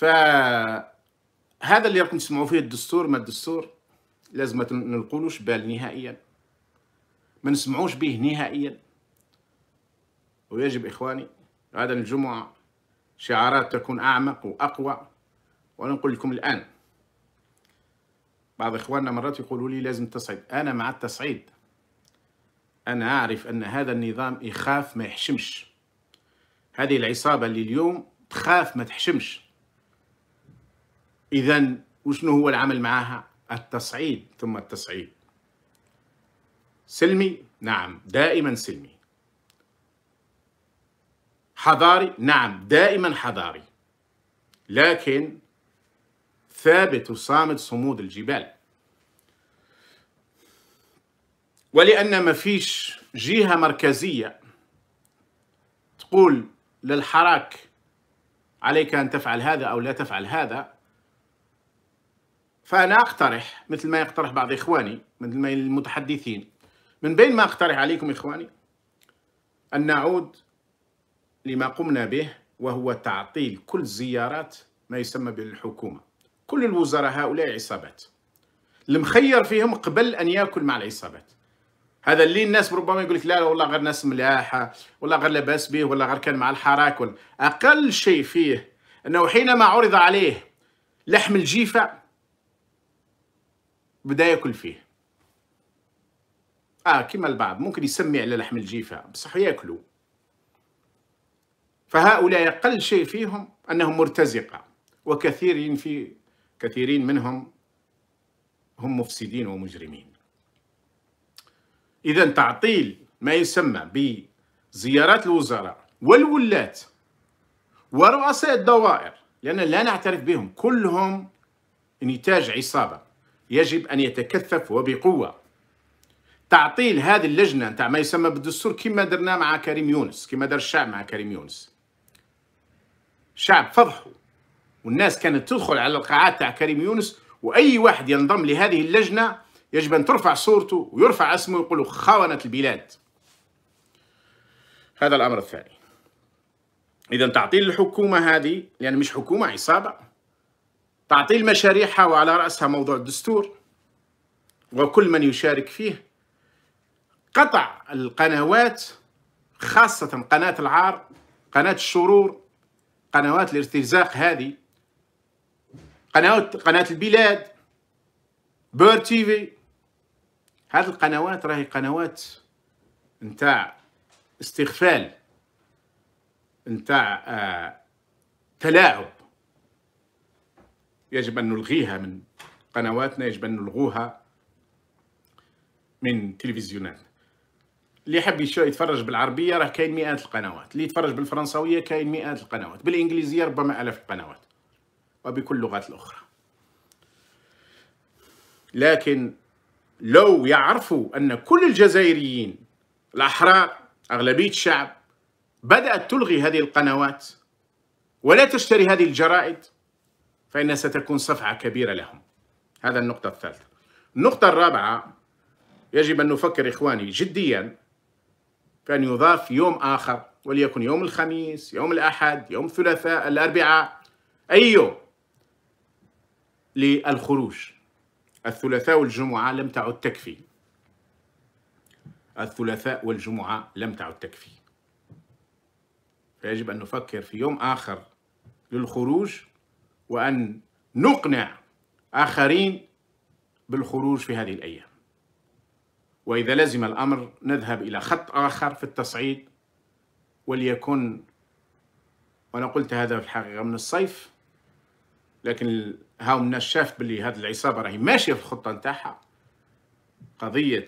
فهذا اللي راكم تسمعوا فيه الدستور ما الدستور لازم ما نقولوش بال نهائيا ما نسمعوش به نهائيا ويجب إخواني غدا الجمعة شعارات تكون أعمق وأقوى وأنا نقول لكم الآن بعض إخواننا مرات يقولوا لي لازم تصعيد أنا مع التصعيد أنا أعرف أن هذا النظام يخاف ما يحشمش هذه العصابة اللي اليوم تخاف ما تحشمش إذا وشنو هو العمل معها؟ التصعيد ثم التصعيد سلمي؟ نعم دائما سلمي حضاري؟ نعم دائما حضاري لكن ثابت وصامد صمود الجبال ولأن ما فيش جهة مركزية تقول للحراك عليك أن تفعل هذا أو لا تفعل هذا فأنا أقترح مثل ما يقترح بعض إخواني مثل ما المتحدثين من بين ما أقترح عليكم إخواني أن نعود لما قمنا به وهو تعطيل كل زيارات ما يسمى بالحكومة كل الوزراء هؤلاء عصابات المخير فيهم قبل أن يأكل مع العصابات هذا اللي الناس ربما يقول لك لا والله غير ناس ملاحه والله غير لباس به ولا غير كان مع الحراك اقل شيء فيه انه حينما عرض عليه لحم الجيفه بدا ياكل فيه اه كما البعض ممكن يسمي على لحم الجيفه بصح ياكلوا فهؤلاء اقل شيء فيهم انهم مرتزقه وكثيرين في كثيرين منهم هم مفسدين ومجرمين اذا تعطيل ما يسمى بزيارات الوزراء والولاة ورؤساء الدوائر لأن لا نعترف بهم كلهم نتاج عصابة يجب أن يتكثف وبقوة تعطيل هذه اللجنة نتاع ما يسمى بالدستور كما درنا مع كريم يونس كما دار الشعب مع كريم يونس الشعب فضحوا والناس كانت تدخل على القاعات تاع كريم يونس وأي واحد ينضم لهذه اللجنة يجب أن ترفع صورته ويرفع اسمه ويقولوا خونة البلاد هذا الأمر الثاني إذا تعطيل الحكومة هذه لأن مش حكومة عصابة تعطيل مشاريعها وعلى رأسها موضوع الدستور وكل من يشارك فيه قطع القنوات خاصة قناة العار قناة الشرور قنوات الارتزاق هذه قنوات قناة البلاد بير في هذه القنوات راهي قنوات نتاع استغفال نتاع آه تلاعب يجب أن نلغيها من قنواتنا يجب أن نلغوها من تلفزيوناتنا اللي يحب يتفرج بالعربية راه كاين مئات القنوات اللي يتفرج بالفرنسوية كاين مئات القنوات بالإنجليزية ربما آلاف القنوات وبكل اللغات الأخرى لكن لو يعرفوا أن كل الجزائريين الأحرار أغلبية الشعب بدأت تلغي هذه القنوات ولا تشتري هذه الجرائد فإنها ستكون صفعة كبيرة لهم هذا النقطة الثالثة النقطة الرابعة يجب أن نفكر إخواني جديا فأن يضاف يوم آخر وليكن يوم الخميس يوم الأحد يوم الثلاثاء الأربعاء أي يوم للخروج الثلاثاء والجمعة لم تعد تكفي الثلاثاء والجمعة لم تعد تكفي فيجب أن نفكر في يوم آخر للخروج وأن نقنع آخرين بالخروج في هذه الأيام وإذا لزم الأمر نذهب إلى خط آخر في التصعيد وليكن وأنا قلت هذا في الحقيقة من الصيف لكن هاو الناس شاف بلي هذه العصابة راهي ماشية في الخطة نتاعها قضية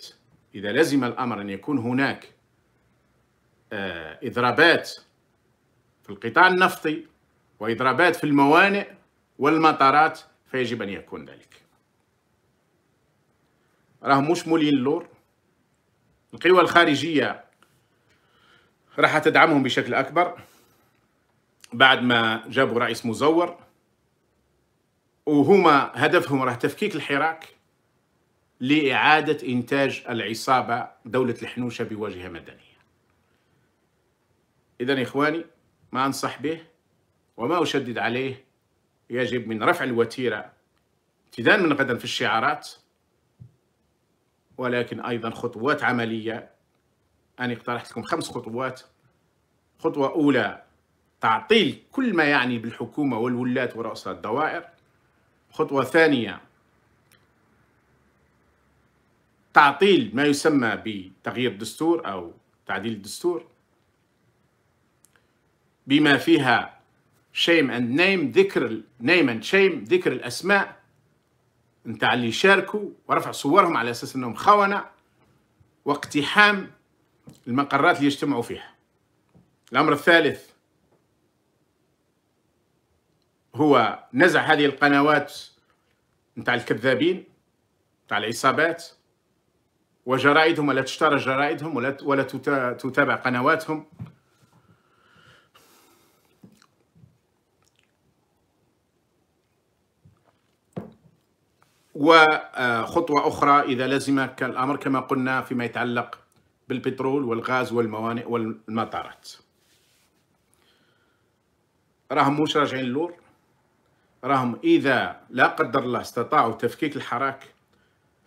إذا لزم الأمر أن يكون هناك آه، إضرابات في القطاع النفطي وإضرابات في الموانئ والمطارات فيجب أن يكون ذلك راه مش مولين اللور القوى الخارجية راح تدعمهم بشكل أكبر بعد ما جابوا رئيس مزور وهما هدفهم راه تفكيك الحراك لإعادة إنتاج العصابة دولة الحنوشة بواجهة مدنية إذا إخواني ما أنصح به وما أشدد عليه يجب من رفع الوتيره ابتداء من غدا في الشعارات ولكن ايضا خطوات عمليه انا اقترحت لكم خمس خطوات خطوه اولى تعطيل كل ما يعني بالحكومه والولاة ورؤساء الدوائر خطوه ثانيه تعطيل ما يسمى بتغيير الدستور او تعديل الدستور بما فيها شيم اند نيم ذكر نيم اند شيم ذكر الاسماء نتاع اللي شاركوا ورفع صورهم على اساس انهم خونه واقتحام المقرات اللي يجتمعوا فيها الامر الثالث هو نزع هذه القنوات نتاع الكذابين نتاع العصابات وجرائدهم ولا تشترى جرائدهم ولا ولا تتابع قنواتهم وخطوة أخرى إذا لزمك الأمر كما قلنا فيما يتعلق بالبترول والغاز والموانئ والمطارات راهم مش راجعين اللور راهم إذا لا قدر الله استطاعوا تفكيك الحراك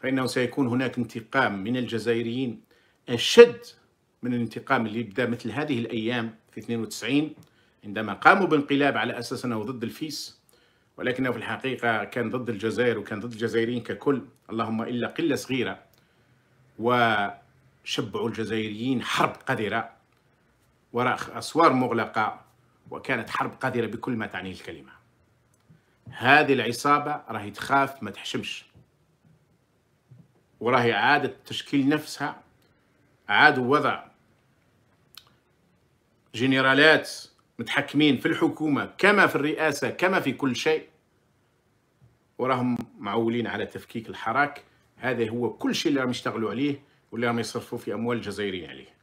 فإنه سيكون هناك انتقام من الجزائريين أشد من الانتقام اللي بدا مثل هذه الأيام في 92 عندما قاموا بانقلاب على أساس أنه ضد الفيس ولكنه في الحقيقة كان ضد الجزائر وكان ضد الجزائريين ككل اللهم إلا قلة صغيرة وشبعوا الجزائريين حرب قذرة وراء أسوار مغلقة وكانت حرب قذرة بكل ما تعنيه الكلمة هذه العصابة راهي تخاف ما تحشمش وراهي عادة تشكيل نفسها عادوا وضع جنرالات متحكمين في الحكومه كما في الرئاسه كما في كل شيء وراهم معولين على تفكيك الحراك هذا هو كل شيء اللي راهم يشتغلوا عليه واللي راهم يصرفوا في اموال الجزائريين عليه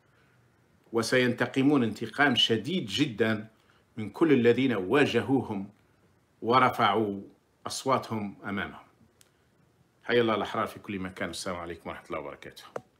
وسينتقمون انتقام شديد جدا من كل الذين واجهوهم ورفعوا اصواتهم امامهم حي الله الاحرار في كل مكان والسلام عليكم ورحمه الله وبركاته